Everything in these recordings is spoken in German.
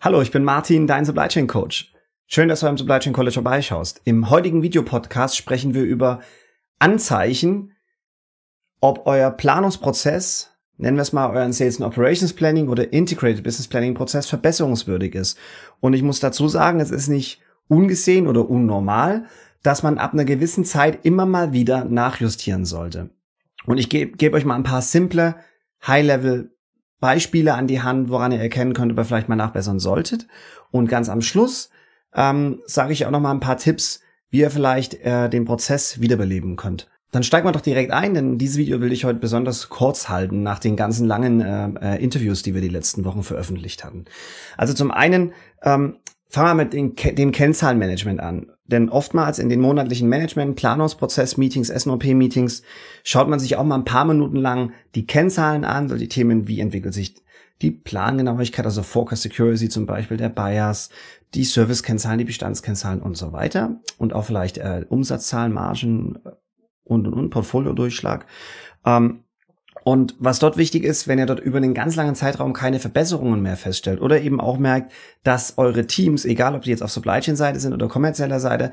Hallo, ich bin Martin, dein Supply Chain Coach. Schön, dass du beim Supply Chain College vorbeischaust. Im heutigen Videopodcast sprechen wir über Anzeichen, ob euer Planungsprozess, nennen wir es mal euren Sales and Operations Planning oder Integrated Business Planning Prozess verbesserungswürdig ist. Und ich muss dazu sagen, es ist nicht ungesehen oder unnormal, dass man ab einer gewissen Zeit immer mal wieder nachjustieren sollte. Und ich gebe geb euch mal ein paar simple High-Level Beispiele an die Hand, woran ihr erkennen könnt, ob ihr vielleicht mal nachbessern solltet. Und ganz am Schluss ähm, sage ich auch noch mal ein paar Tipps, wie ihr vielleicht äh, den Prozess wiederbeleben könnt. Dann steigen wir doch direkt ein, denn dieses Video will ich heute besonders kurz halten nach den ganzen langen äh, äh Interviews, die wir die letzten Wochen veröffentlicht hatten. Also zum einen ähm, Fangen wir mit den, dem Kennzahlenmanagement an. Denn oftmals in den monatlichen Management, Planungsprozess, Meetings, S&OP-Meetings schaut man sich auch mal ein paar Minuten lang die Kennzahlen an, so die Themen, wie entwickelt sich die Plangenauigkeit, also Forecast Security zum Beispiel, der Bias, die Service-Kennzahlen, die Bestandskennzahlen und so weiter und auch vielleicht äh, Umsatzzahlen, Margen äh, und, und, und Portfoliodurchschlag. Ähm, und was dort wichtig ist, wenn ihr dort über einen ganz langen Zeitraum keine Verbesserungen mehr feststellt oder eben auch merkt, dass eure Teams, egal ob die jetzt auf Supply Chain Seite sind oder kommerzieller Seite,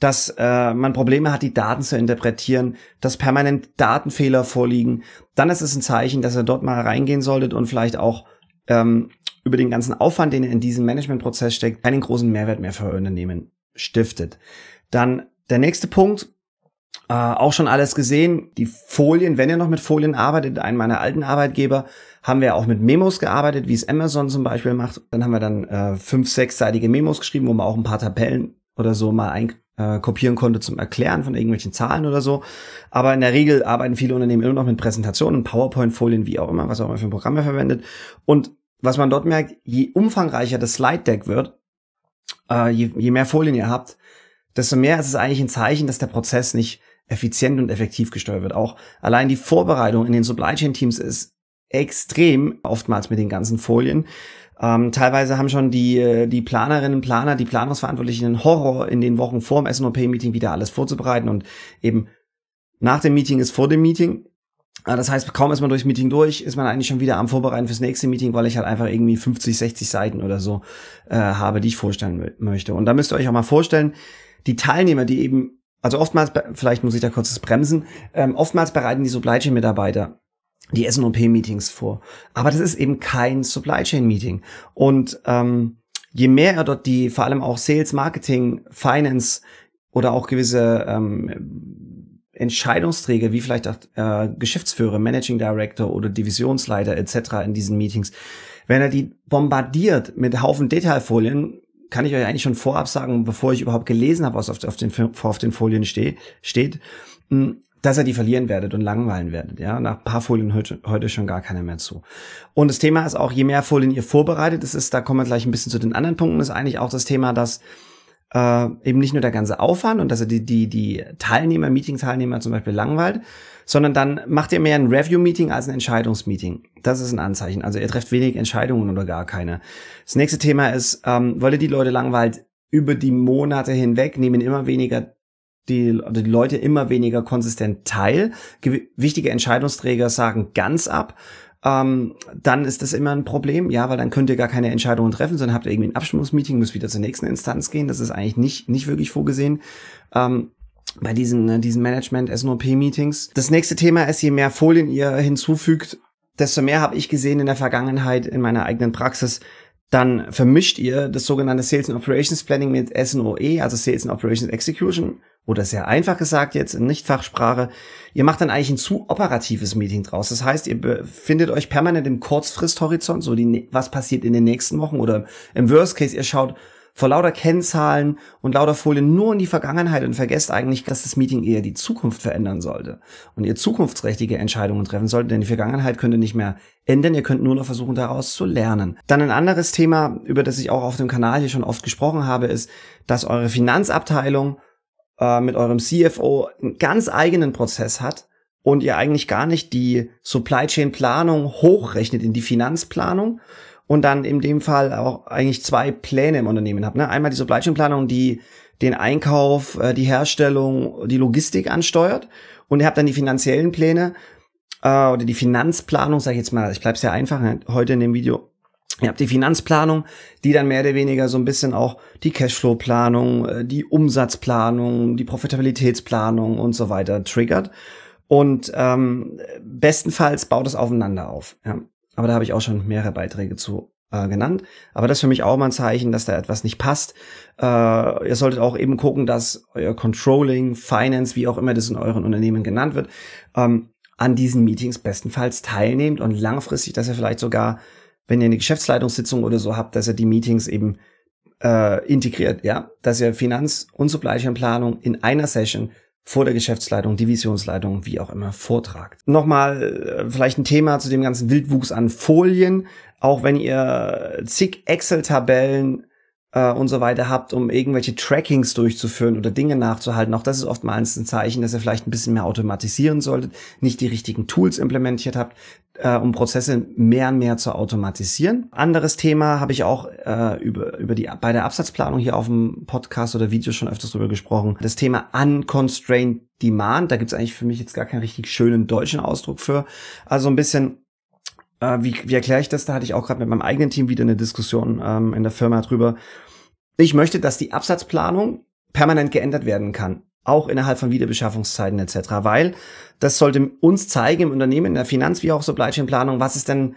dass äh, man Probleme hat, die Daten zu interpretieren, dass permanent Datenfehler vorliegen, dann ist es ein Zeichen, dass ihr dort mal reingehen solltet und vielleicht auch ähm, über den ganzen Aufwand, den ihr in diesem Managementprozess steckt, keinen großen Mehrwert mehr für euer Unternehmen stiftet. Dann der nächste Punkt, äh, auch schon alles gesehen. Die Folien, wenn ihr noch mit Folien arbeitet, einen meiner alten Arbeitgeber, haben wir auch mit Memos gearbeitet, wie es Amazon zum Beispiel macht. Dann haben wir dann äh, fünf, sechsseitige Memos geschrieben, wo man auch ein paar Tabellen oder so mal ein, äh, kopieren konnte zum Erklären von irgendwelchen Zahlen oder so. Aber in der Regel arbeiten viele Unternehmen immer noch mit Präsentationen, PowerPoint-Folien, wie auch immer, was auch immer für ein Programm verwendet. Und was man dort merkt, je umfangreicher das Slide Deck wird, äh, je, je mehr Folien ihr habt, desto mehr ist es eigentlich ein Zeichen, dass der Prozess nicht effizient und effektiv gesteuert wird. Auch allein die Vorbereitung in den Supply Chain Teams ist extrem, oftmals mit den ganzen Folien. Ähm, teilweise haben schon die, äh, die Planerinnen, Planer, die Planungsverantwortlichen einen Horror in den Wochen vor dem SNOP-Meeting wieder alles vorzubereiten und eben nach dem Meeting ist vor dem Meeting. Ah, das heißt, kaum ist man durchs Meeting durch, ist man eigentlich schon wieder am Vorbereiten fürs nächste Meeting, weil ich halt einfach irgendwie 50, 60 Seiten oder so äh, habe, die ich vorstellen möchte. Und da müsst ihr euch auch mal vorstellen, die Teilnehmer, die eben, also oftmals, vielleicht muss ich da kurz das bremsen, ähm, oftmals bereiten die Supply Chain Mitarbeiter die S&OP-Meetings vor. Aber das ist eben kein Supply Chain Meeting. Und ähm, je mehr er dort die, vor allem auch Sales, Marketing, Finance oder auch gewisse ähm, Entscheidungsträger, wie vielleicht auch äh, Geschäftsführer, Managing Director oder Divisionsleiter etc. in diesen Meetings, wenn er die bombardiert mit Haufen Detailfolien, kann ich euch eigentlich schon vorab sagen, bevor ich überhaupt gelesen habe, was auf, auf den, auf den Folien steh, steht, hm, dass ihr die verlieren werdet und langweilen werdet. Ja, nach ein paar Folien heute, heute schon gar keiner mehr zu. Und das Thema ist auch, je mehr Folien ihr vorbereitet, es ist, da kommen wir gleich ein bisschen zu den anderen Punkten, ist eigentlich auch das Thema, dass äh, eben nicht nur der ganze Aufwand und dass er die, die, die Teilnehmer, Meeting-Teilnehmer zum Beispiel langweilt, sondern dann macht ihr mehr ein Review-Meeting als ein Entscheidungsmeeting. Das ist ein Anzeichen. Also ihr trefft wenig Entscheidungen oder gar keine. Das nächste Thema ist, ähm, weil ihr die Leute langweilt über die Monate hinweg, nehmen immer weniger die, oder die Leute immer weniger konsistent teil. Gew wichtige Entscheidungsträger sagen ganz ab ähm, dann ist das immer ein Problem, ja, weil dann könnt ihr gar keine Entscheidungen treffen, sondern habt ihr irgendwie ein Abstimmungsmeeting, müsst wieder zur nächsten Instanz gehen. Das ist eigentlich nicht, nicht wirklich vorgesehen. Ähm, bei diesen, äh, diesen Management-SNOP-Meetings. Das nächste Thema ist, je mehr Folien ihr hinzufügt, desto mehr habe ich gesehen in der Vergangenheit in meiner eigenen Praxis, dann vermischt ihr das sogenannte Sales and Operations Planning mit SNOE, also Sales and Operations Execution oder sehr einfach gesagt jetzt in Nichtfachsprache, ihr macht dann eigentlich ein zu operatives Meeting draus. Das heißt, ihr befindet euch permanent im Kurzfristhorizont, so die, ne-, was passiert in den nächsten Wochen oder im Worst Case, ihr schaut vor lauter Kennzahlen und lauter Folien nur in die Vergangenheit und vergesst eigentlich, dass das Meeting eher die Zukunft verändern sollte und ihr zukunftsträchtige Entscheidungen treffen sollte, denn die Vergangenheit könnt nicht mehr ändern, ihr könnt nur noch versuchen, daraus zu lernen. Dann ein anderes Thema, über das ich auch auf dem Kanal hier schon oft gesprochen habe, ist, dass eure Finanzabteilung äh, mit eurem CFO einen ganz eigenen Prozess hat und ihr eigentlich gar nicht die Supply Chain Planung hochrechnet in die Finanzplanung und dann in dem Fall auch eigentlich zwei Pläne im Unternehmen habt. Ne? Einmal die Supply Chain Planung, die den Einkauf, äh, die Herstellung, die Logistik ansteuert und ihr habt dann die finanziellen Pläne äh, oder die Finanzplanung, sage ich jetzt mal, ich bleibe sehr einfach ne? heute in dem Video Ihr habt die Finanzplanung, die dann mehr oder weniger so ein bisschen auch die Cashflow-Planung, äh, die Umsatzplanung, die Profitabilitätsplanung und so weiter triggert. Und ähm, bestenfalls baut es aufeinander auf. Ja. Aber da habe ich auch schon mehrere Beiträge zu äh, genannt. Aber das ist für mich auch mal ein Zeichen, dass da etwas nicht passt. Äh, ihr solltet auch eben gucken, dass euer Controlling, Finance, wie auch immer das in euren Unternehmen genannt wird, ähm, an diesen Meetings bestenfalls teilnehmt und langfristig, dass ihr vielleicht sogar wenn ihr eine Geschäftsleitungssitzung oder so habt, dass ihr die Meetings eben äh, integriert, ja, dass ihr Finanz- und Supply Chain Planung in einer Session vor der Geschäftsleitung, Divisionsleitung, wie auch immer, vortragt. Nochmal äh, vielleicht ein Thema zu dem ganzen Wildwuchs an Folien. Auch wenn ihr zig Excel-Tabellen äh, und so weiter habt, um irgendwelche Trackings durchzuführen oder Dinge nachzuhalten. Auch das ist oftmals ein Zeichen, dass ihr vielleicht ein bisschen mehr automatisieren solltet, nicht die richtigen Tools implementiert habt, äh, um Prozesse mehr und mehr zu automatisieren. Anderes Thema habe ich auch äh, über, über die bei der Absatzplanung hier auf dem Podcast oder Video schon öfters drüber gesprochen. Das Thema Unconstrained Demand, da gibt es eigentlich für mich jetzt gar keinen richtig schönen deutschen Ausdruck für. Also ein bisschen äh, wie, wie erkläre ich das? Da hatte ich auch gerade mit meinem eigenen Team wieder eine Diskussion ähm, in der Firma drüber. Ich möchte, dass die Absatzplanung permanent geändert werden kann, auch innerhalb von Wiederbeschaffungszeiten etc., weil das sollte uns zeigen im Unternehmen, in der Finanz- wie auch Supply Chain Planung, was ist denn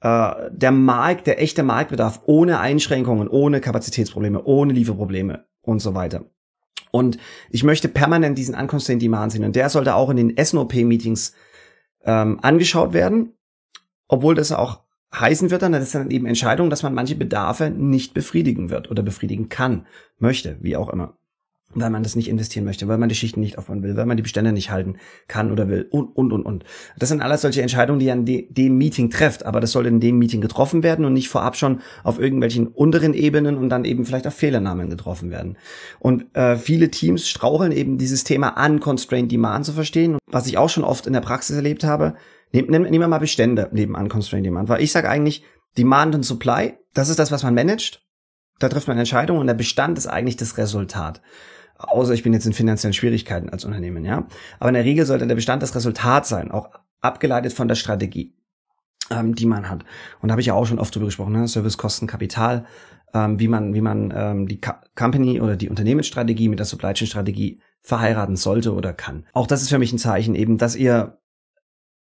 äh, der Markt, der echte Marktbedarf ohne Einschränkungen, ohne Kapazitätsprobleme, ohne Lieferprobleme und so weiter. Und ich möchte permanent diesen Unconstrained Demand sehen und der sollte auch in den SNOP-Meetings ähm, angeschaut werden obwohl das auch heißen wird dann, das ist dann eben Entscheidung, dass man manche Bedarfe nicht befriedigen wird oder befriedigen kann, möchte, wie auch immer. Weil man das nicht investieren möchte, weil man die Schichten nicht aufbauen will, weil man die Bestände nicht halten kann oder will und, und, und, und. Das sind alles solche Entscheidungen, die an de dem Meeting trefft, aber das sollte in dem Meeting getroffen werden und nicht vorab schon auf irgendwelchen unteren Ebenen und dann eben vielleicht auf Fehlernamen getroffen werden. Und äh, viele Teams straucheln eben dieses Thema Unconstrained Demand zu verstehen, was ich auch schon oft in der Praxis erlebt habe Nehmen nehm, nehm wir mal Bestände nebenan, Constraint Demand. Weil ich sage eigentlich, Demand und Supply, das ist das, was man managt. Da trifft man Entscheidungen und der Bestand ist eigentlich das Resultat. Außer ich bin jetzt in finanziellen Schwierigkeiten als Unternehmen, ja. Aber in der Regel sollte der Bestand das Resultat sein, auch abgeleitet von der Strategie, ähm, die man hat. Und da habe ich ja auch schon oft drüber gesprochen, ne? Servicekosten, Kapital, ähm, wie man, wie man ähm, die Co Company oder die Unternehmensstrategie mit der Supply Chain Strategie verheiraten sollte oder kann. Auch das ist für mich ein Zeichen eben, dass ihr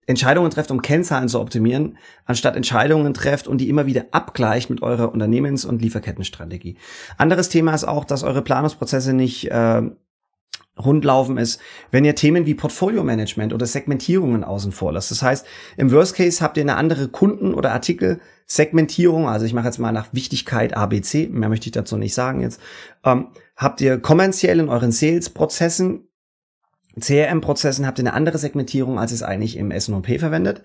Entscheidungen trefft, um Kennzahlen zu optimieren, anstatt Entscheidungen trefft und die immer wieder abgleicht mit eurer Unternehmens- und Lieferkettenstrategie. Anderes Thema ist auch, dass eure Planungsprozesse nicht äh, rundlaufen ist, wenn ihr Themen wie Portfolio-Management oder Segmentierungen außen vor lasst. Das heißt, im Worst Case habt ihr eine andere Kunden- oder Artikel-Segmentierung, also ich mache jetzt mal nach Wichtigkeit ABC, mehr möchte ich dazu nicht sagen jetzt, ähm, habt ihr kommerziell in euren Sales-Prozessen CRM-Prozessen habt ihr eine andere Segmentierung, als es eigentlich im S&OP verwendet.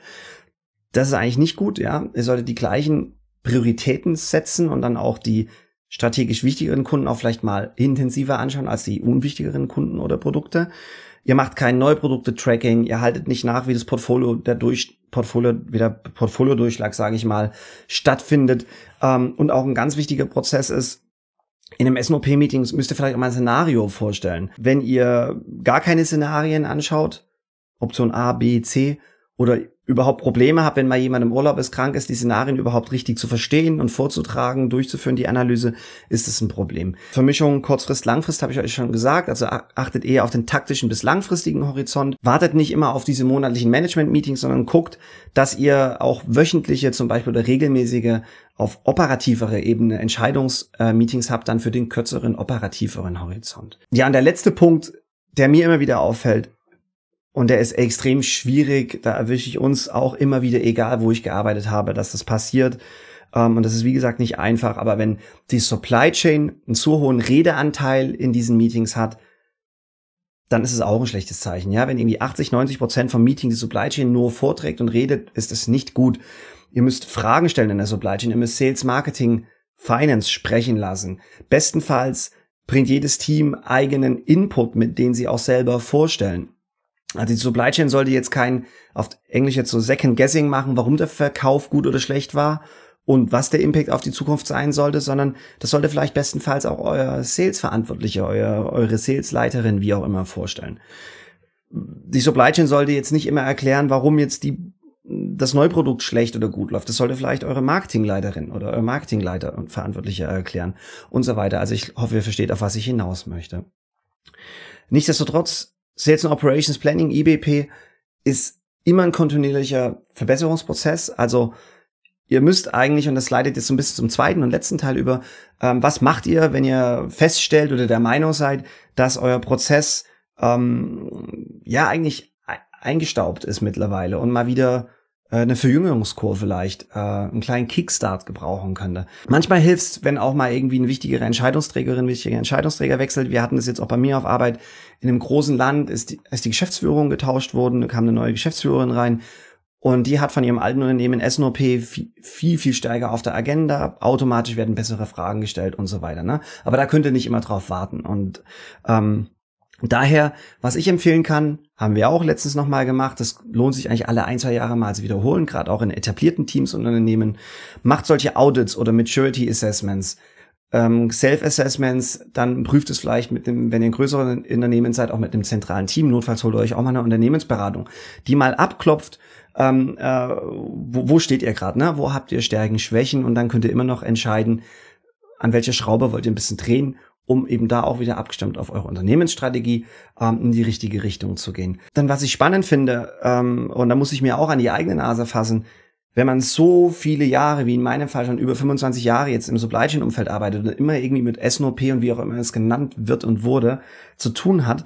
Das ist eigentlich nicht gut, ja. Ihr solltet die gleichen Prioritäten setzen und dann auch die strategisch wichtigeren Kunden auch vielleicht mal intensiver anschauen als die unwichtigeren Kunden oder Produkte. Ihr macht kein Neuprodukte-Tracking, ihr haltet nicht nach, wie das Portfolio der durch Portfolio, wie der Portfolio-Durchschlag, sage ich mal, stattfindet. Ähm, und auch ein ganz wichtiger Prozess ist, in einem SNOP-Meeting müsst ihr vielleicht mal ein Szenario vorstellen. Wenn ihr gar keine Szenarien anschaut, Option A, B, C, oder überhaupt Probleme habe, wenn mal jemand im Urlaub ist, krank ist, die Szenarien überhaupt richtig zu verstehen und vorzutragen, durchzuführen, die Analyse, ist es ein Problem. Vermischung Kurzfrist, Langfrist habe ich euch schon gesagt, also achtet eher auf den taktischen bis langfristigen Horizont. Wartet nicht immer auf diese monatlichen Management-Meetings, sondern guckt, dass ihr auch wöchentliche zum Beispiel oder regelmäßige auf operativere Ebene Entscheidungsmeetings äh, habt, dann für den kürzeren operativeren Horizont. Ja, und der letzte Punkt, der mir immer wieder auffällt, und der ist extrem schwierig. Da erwische ich uns auch immer wieder, egal wo ich gearbeitet habe, dass das passiert. Ähm, und das ist wie gesagt nicht einfach, aber wenn die Supply Chain einen zu hohen Redeanteil in diesen Meetings hat, dann ist es auch ein schlechtes Zeichen. Ja, wenn irgendwie 80, 90 Prozent vom Meeting die Supply Chain nur vorträgt und redet, ist es nicht gut. Ihr müsst Fragen stellen in der Supply Chain. Ihr müsst Sales, Marketing, Finance sprechen lassen. Bestenfalls bringt jedes Team eigenen Input mit, den sie auch selber vorstellen. Also die Supply Chain sollte jetzt kein, auf Englisch jetzt so Second Guessing machen, warum der Verkauf gut oder schlecht war und was der Impact auf die Zukunft sein sollte, sondern das sollte vielleicht bestenfalls auch euer Sales-Verantwortlicher, euer, eure Sales-Leiterin, wie auch immer, vorstellen. Die Supply Chain sollte jetzt nicht immer erklären, warum jetzt die, das Neuprodukt schlecht oder gut läuft. Das sollte vielleicht eure Marketingleiterin oder euer Marketingleiter und Verantwortlicher erklären und so weiter. Also ich hoffe, ihr versteht, auf was ich hinaus möchte. Nichtsdestotrotz Sales and Operations Planning, IBP, ist immer ein kontinuierlicher Verbesserungsprozess. Also ihr müsst eigentlich, und das leitet jetzt so ein bisschen zum zweiten und letzten Teil über, ähm, was macht ihr, wenn ihr feststellt oder der Meinung seid, dass euer Prozess ähm, ja eigentlich e-, eingestaubt ist mittlerweile und mal wieder äh, eine Verjüngungskurve leicht, äh, einen kleinen Kickstart gebrauchen könnte. Manchmal hilft's, wenn auch mal irgendwie eine wichtigere Entscheidungsträgerin, wichtiger Entscheidungsträger wechselt. Wir hatten das jetzt auch bei mir auf Arbeit. In einem großen Land ist die, ist die Geschäftsführung getauscht worden, da kam eine neue Geschäftsführerin rein und die hat von ihrem alten Unternehmen SNOP viel, viel, viel stärker auf der Agenda. Automatisch werden bessere Fragen gestellt und so weiter. Ne? Aber da könnt ihr nicht immer drauf warten. Und ähm, Daher, was ich empfehlen kann, haben wir auch letztens nochmal gemacht. Das lohnt sich eigentlich alle ein, zwei Jahre mal zu wiederholen, gerade auch in etablierten Teams und Unternehmen. Macht solche Audits oder Maturity Assessments, ähm, Self-Assessments, dann prüft es vielleicht mit dem, wenn ihr ein größeren Unternehmen seid, auch mit einem zentralen Team. Notfalls holt ihr euch auch mal eine Unternehmensberatung, die mal abklopft, ähm, äh, wo, wo steht ihr gerade, ne? wo habt ihr Stärken, Schwächen und dann könnt ihr immer noch entscheiden, an welcher Schraube wollt ihr ein bisschen drehen um eben da auch wieder abgestimmt auf eure Unternehmensstrategie ähm, in die richtige Richtung zu gehen. Denn was ich spannend finde, ähm, und da muss ich mir auch an die eigene Nase fassen, wenn man so viele Jahre, wie in meinem Fall schon über 25 Jahre jetzt im Supply Chain Umfeld arbeitet und immer irgendwie mit SNOP und wie auch immer es genannt wird und wurde, zu tun hat,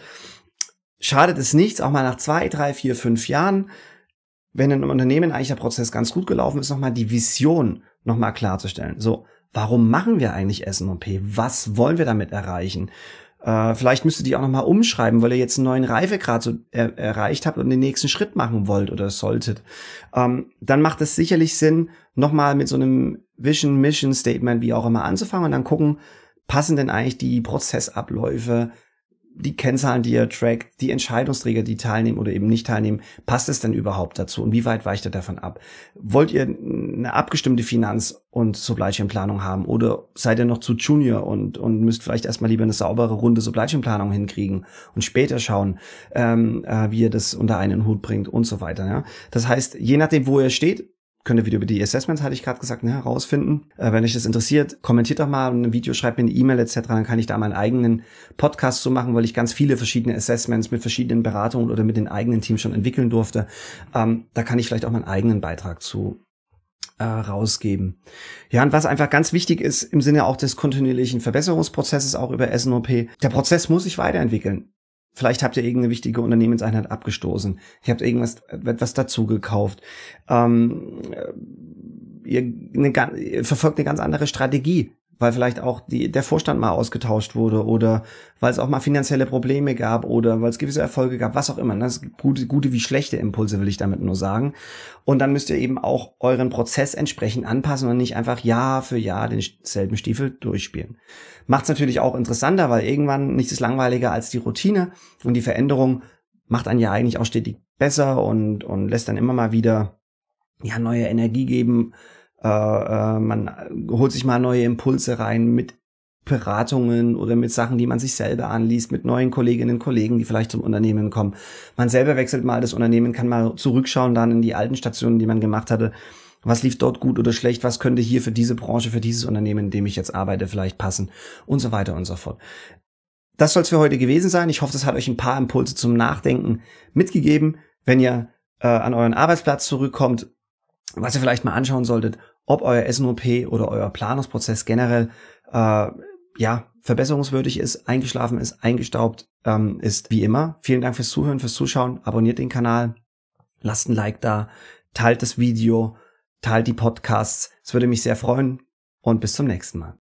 schadet es nichts, auch mal nach zwei, drei, vier, fünf Jahren, wenn in einem Unternehmen eigentlich der Prozess ganz gut gelaufen ist, nochmal die Vision nochmal klarzustellen. So, warum machen wir eigentlich SNOP? Was wollen wir damit erreichen? Äh, vielleicht müsst ihr die auch nochmal umschreiben, weil ihr jetzt einen neuen Reifegrad so er erreicht habt und den nächsten Schritt machen wollt oder solltet. Ähm, dann macht es sicherlich Sinn, nochmal mit so einem Vision, Mission Statement, wie auch immer, anzufangen und dann gucken, passen denn eigentlich die Prozessabläufe die Kennzahlen, die ihr trackt, die Entscheidungsträger, die teilnehmen oder eben nicht teilnehmen, passt es denn überhaupt dazu und wie weit weicht ihr davon ab? Wollt ihr eine abgestimmte Finanz- und Supply Chain Planung haben oder seid ihr noch zu Junior und, und müsst vielleicht erstmal lieber eine saubere Runde Supply Chain Planung hinkriegen und später schauen, ähm, äh, wie ihr das unter einen Hut bringt und so weiter. Ja? Das heißt, je nachdem, wo ihr steht, könnt ihr wieder über die Assessments, hatte ich gerade gesagt, ne, herausfinden. Äh, wenn euch das interessiert, kommentiert doch mal ein Video, schreibt mir eine E-Mail etc., dann kann ich da meinen eigenen Podcast zu so machen, weil ich ganz viele verschiedene Assessments mit verschiedenen Beratungen oder mit den eigenen Teams schon entwickeln durfte. Ähm, da kann ich vielleicht auch meinen eigenen Beitrag zu äh, rausgeben. Ja, und was einfach ganz wichtig ist im Sinne auch des kontinuierlichen Verbesserungsprozesses, auch über SNOP, der Prozess muss sich weiterentwickeln. Vielleicht habt ihr irgendeine wichtige Unternehmenseinheit abgestoßen. Ihr habt irgendwas etwas dazu gekauft. Ähm, äh, ihr, eine, ihr verfolgt eine ganz andere Strategie weil vielleicht auch die, der Vorstand mal ausgetauscht wurde oder weil es auch mal finanzielle Probleme gab oder weil es gewisse Erfolge gab, was auch immer. Ne? Das gute, gute wie schlechte Impulse will ich damit nur sagen. Und dann müsst ihr eben auch euren Prozess entsprechend anpassen und nicht einfach Jahr für Jahr denselben Stiefel durchspielen. Macht es natürlich auch interessanter, weil irgendwann nichts ist langweiliger als die Routine und die Veränderung macht einen ja eigentlich auch stetig besser und, und lässt dann immer mal wieder ja, neue Energie geben, äh, äh, man holt sich mal neue Impulse rein mit Beratungen oder mit Sachen, die man sich selber anliest, mit neuen Kolleginnen und Kollegen, die vielleicht zum Unternehmen kommen. Man selber wechselt mal das Unternehmen, kann mal zurückschauen dann in die alten Stationen, die man gemacht hatte. Was lief dort gut oder schlecht? Was könnte hier für diese Branche, für dieses Unternehmen, in dem ich jetzt arbeite, vielleicht passen? Und so weiter und so fort. Das soll es für heute gewesen sein. Ich hoffe, das hat euch ein paar Impulse zum Nachdenken mitgegeben. Wenn ihr äh, an euren Arbeitsplatz zurückkommt, was ihr vielleicht mal anschauen solltet, ob euer SNOP oder euer Planungsprozess generell äh, ja verbesserungswürdig ist, eingeschlafen ist, eingestaubt ähm, ist, wie immer. Vielen Dank fürs Zuhören, fürs Zuschauen. Abonniert den Kanal, lasst ein Like da, teilt das Video, teilt die Podcasts. Es würde mich sehr freuen und bis zum nächsten Mal.